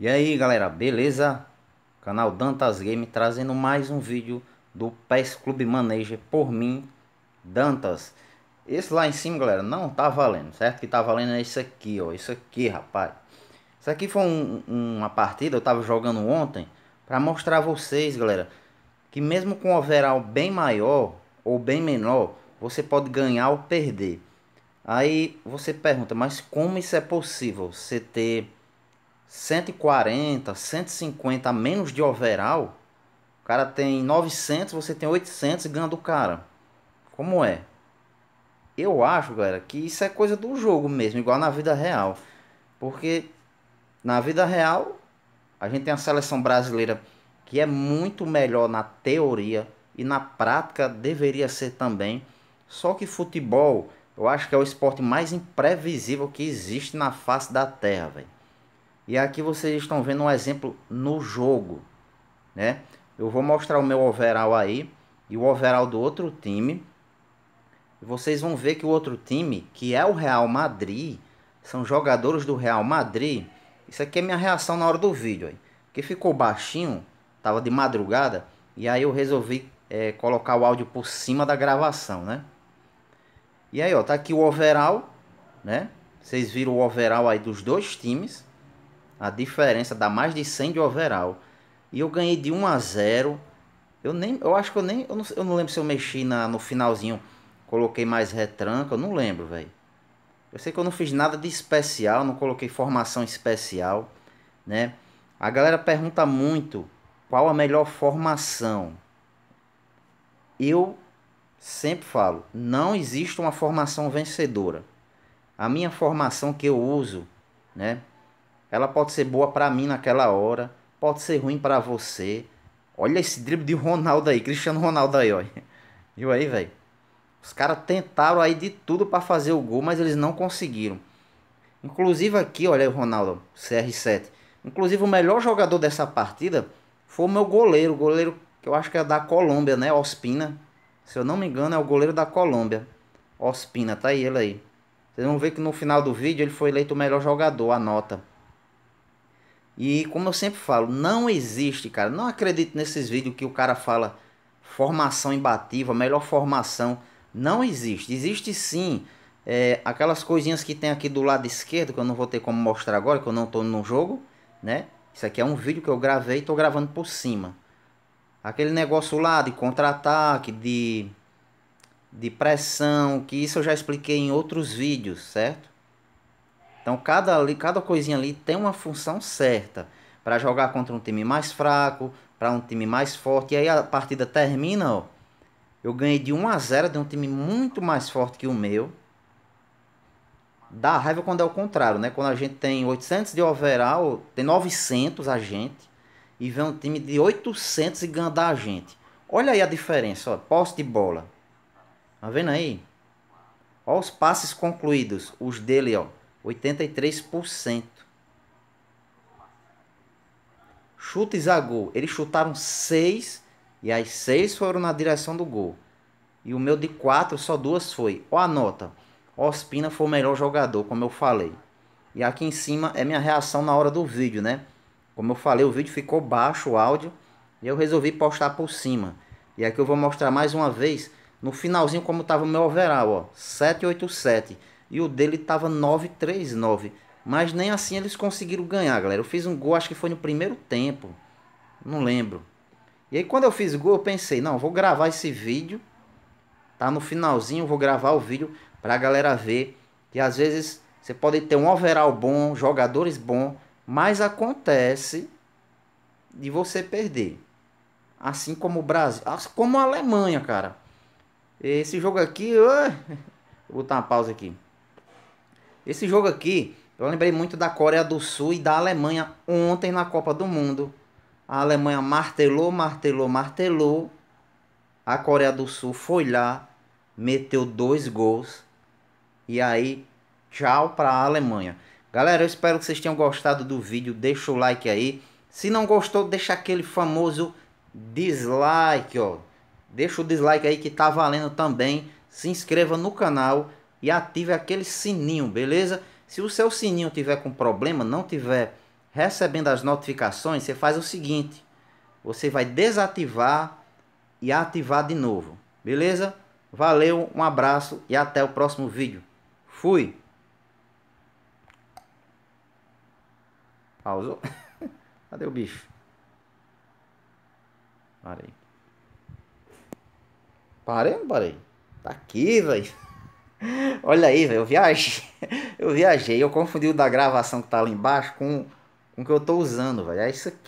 E aí galera, beleza? Canal Dantas Game trazendo mais um vídeo do PES Clube Manager por mim, Dantas Esse lá em cima galera, não tá valendo, certo? Que tá valendo é isso aqui, ó, isso aqui rapaz Isso aqui foi um, uma partida, eu tava jogando ontem Pra mostrar a vocês galera Que mesmo com o overall bem maior ou bem menor Você pode ganhar ou perder Aí você pergunta, mas como isso é possível? Você ter 140, 150 a menos de overall, o cara tem 900, você tem 800 e ganha do cara. Como é? Eu acho, galera, que isso é coisa do jogo mesmo, igual na vida real. Porque na vida real, a gente tem a seleção brasileira que é muito melhor na teoria e na prática deveria ser também. Só que futebol, eu acho que é o esporte mais imprevisível que existe na face da Terra, velho. E aqui vocês estão vendo um exemplo no jogo, né? Eu vou mostrar o meu overall aí e o overall do outro time. E vocês vão ver que o outro time, que é o Real Madrid, são jogadores do Real Madrid. Isso aqui é minha reação na hora do vídeo, aí. que ficou baixinho, tava de madrugada, e aí eu resolvi é, colocar o áudio por cima da gravação, né? E aí, ó, tá aqui o overall, né? Vocês viram o overall aí dos dois times. A diferença dá mais de 100 de overall. E eu ganhei de 1 a 0. Eu nem, eu acho que eu nem, eu não, eu não lembro se eu mexi na, no finalzinho, coloquei mais retranca, eu não lembro, velho. Eu sei que eu não fiz nada de especial, não coloquei formação especial, né? A galera pergunta muito qual a melhor formação. Eu sempre falo, não existe uma formação vencedora. A minha formação que eu uso, né? Ela pode ser boa para mim naquela hora, pode ser ruim para você. Olha esse drible de Ronaldo aí, Cristiano Ronaldo aí, ó. Viu aí, velho? Os caras tentaram aí de tudo para fazer o gol, mas eles não conseguiram. Inclusive aqui, olha o Ronaldo, CR7. Inclusive o melhor jogador dessa partida foi o meu goleiro, o goleiro que eu acho que é da Colômbia, né? Ospina. Se eu não me engano, é o goleiro da Colômbia. Ospina, tá aí ele aí. Vocês vão ver que no final do vídeo ele foi eleito o melhor jogador, a nota. E como eu sempre falo, não existe, cara. Não acredito nesses vídeos que o cara fala formação imbativa, melhor formação. Não existe. Existe sim é, aquelas coisinhas que tem aqui do lado esquerdo, que eu não vou ter como mostrar agora, que eu não estou no jogo, né? Isso aqui é um vídeo que eu gravei e estou gravando por cima. Aquele negócio lá de contra-ataque, de, de pressão, que isso eu já expliquei em outros vídeos, certo? Então cada, ali, cada coisinha ali tem uma função certa para jogar contra um time mais fraco, para um time mais forte. E aí a partida termina, ó. Eu ganhei de 1 a 0 de um time muito mais forte que o meu. Dá raiva quando é o contrário, né? Quando a gente tem 800 de overall, tem 900 a gente e vem um time de 800 e ganha da gente. Olha aí a diferença, ó, posse de bola. Tá vendo aí? Olha os passes concluídos, os dele, ó. 83%. Chutes a gol. Eles chutaram 6 e as 6 foram na direção do gol. E o meu de 4, só duas foi. Ó a nota. Ospina foi o melhor jogador, como eu falei. E aqui em cima é minha reação na hora do vídeo, né? Como eu falei, o vídeo ficou baixo, o áudio. E eu resolvi postar por cima. E aqui eu vou mostrar mais uma vez, no finalzinho, como estava o meu overall, ó. 787 e o dele tava 9-3-9. Mas nem assim eles conseguiram ganhar, galera. Eu fiz um gol, acho que foi no primeiro tempo. Não lembro. E aí quando eu fiz o gol, eu pensei, não, vou gravar esse vídeo. Tá no finalzinho, vou gravar o vídeo pra galera ver que às vezes você pode ter um overall bom, jogadores bom, mas acontece de você perder. Assim como o Brasil, como a Alemanha, cara. Esse jogo aqui, vou botar uma pausa aqui. Esse jogo aqui, eu lembrei muito da Coreia do Sul e da Alemanha ontem na Copa do Mundo. A Alemanha martelou, martelou, martelou. A Coreia do Sul foi lá, meteu dois gols. E aí, tchau para a Alemanha. Galera, eu espero que vocês tenham gostado do vídeo. Deixa o like aí. Se não gostou, deixa aquele famoso dislike, ó. Deixa o dislike aí que tá valendo também. Se inscreva no canal e ative aquele sininho, beleza? Se o seu sininho tiver com problema, não tiver recebendo as notificações, você faz o seguinte: você vai desativar e ativar de novo, beleza? Valeu, um abraço e até o próximo vídeo. Fui! Pausou? Cadê o bicho? Parei. Parei ou não parei? Tá aqui, velho. Olha aí, velho, eu viajei. Eu viajei. Eu confundi o da gravação que tá ali embaixo com, com o que eu tô usando, velho. É isso aqui.